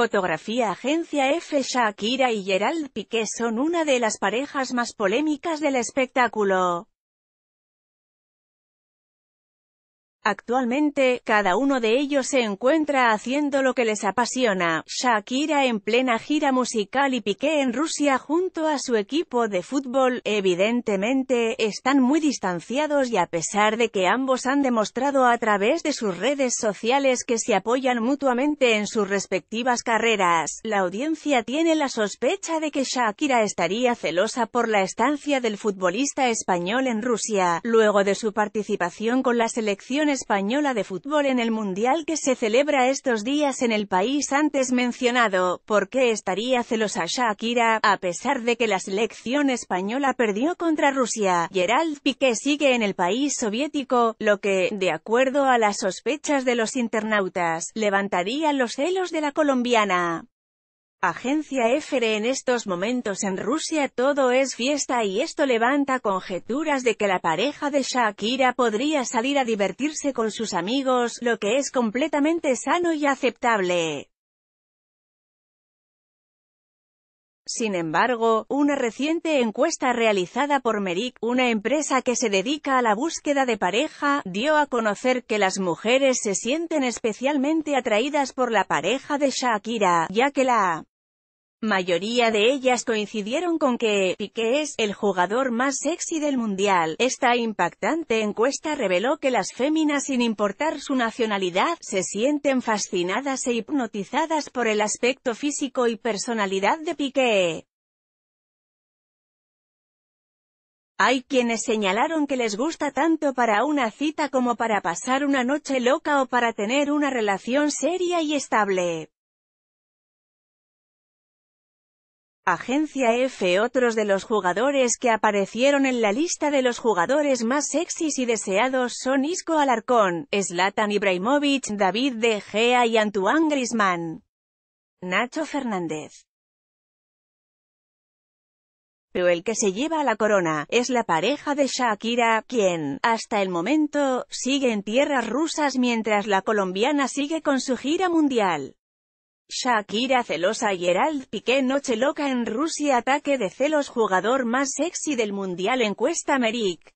Fotografía Agencia F. Shakira y Gerald Piqué son una de las parejas más polémicas del espectáculo. Actualmente, cada uno de ellos se encuentra haciendo lo que les apasiona, Shakira en plena gira musical y Piqué en Rusia junto a su equipo de fútbol, evidentemente, están muy distanciados y a pesar de que ambos han demostrado a través de sus redes sociales que se apoyan mutuamente en sus respectivas carreras, la audiencia tiene la sospecha de que Shakira estaría celosa por la estancia del futbolista español en Rusia, luego de su participación con la selección española de fútbol en el Mundial que se celebra estos días en el país antes mencionado, ¿por qué estaría celosa Shakira? A pesar de que la selección española perdió contra Rusia, Gerald Piqué sigue en el país soviético, lo que, de acuerdo a las sospechas de los internautas, levantaría los celos de la colombiana agencia EFRE en estos momentos en Rusia todo es fiesta y esto levanta conjeturas de que la pareja de Shakira podría salir a divertirse con sus amigos, lo que es completamente sano y aceptable. Sin embargo, una reciente encuesta realizada por Merik, una empresa que se dedica a la búsqueda de pareja, dio a conocer que las mujeres se sienten especialmente atraídas por la pareja de Shakira, ya que la mayoría de ellas coincidieron con que Piqué es el jugador más sexy del Mundial. Esta impactante encuesta reveló que las féminas sin importar su nacionalidad, se sienten fascinadas e hipnotizadas por el aspecto físico y personalidad de Piqué. Hay quienes señalaron que les gusta tanto para una cita como para pasar una noche loca o para tener una relación seria y estable. Agencia F. Otros de los jugadores que aparecieron en la lista de los jugadores más sexys y deseados son Isco Alarcón, Zlatan Ibrahimovic, David De Gea y Antoine Grisman. Nacho Fernández. Pero el que se lleva la corona, es la pareja de Shakira, quien, hasta el momento, sigue en tierras rusas mientras la colombiana sigue con su gira mundial. Shakira celosa y Herald Piqué noche loca en Rusia ataque de celos jugador más sexy del mundial Cuesta Merik.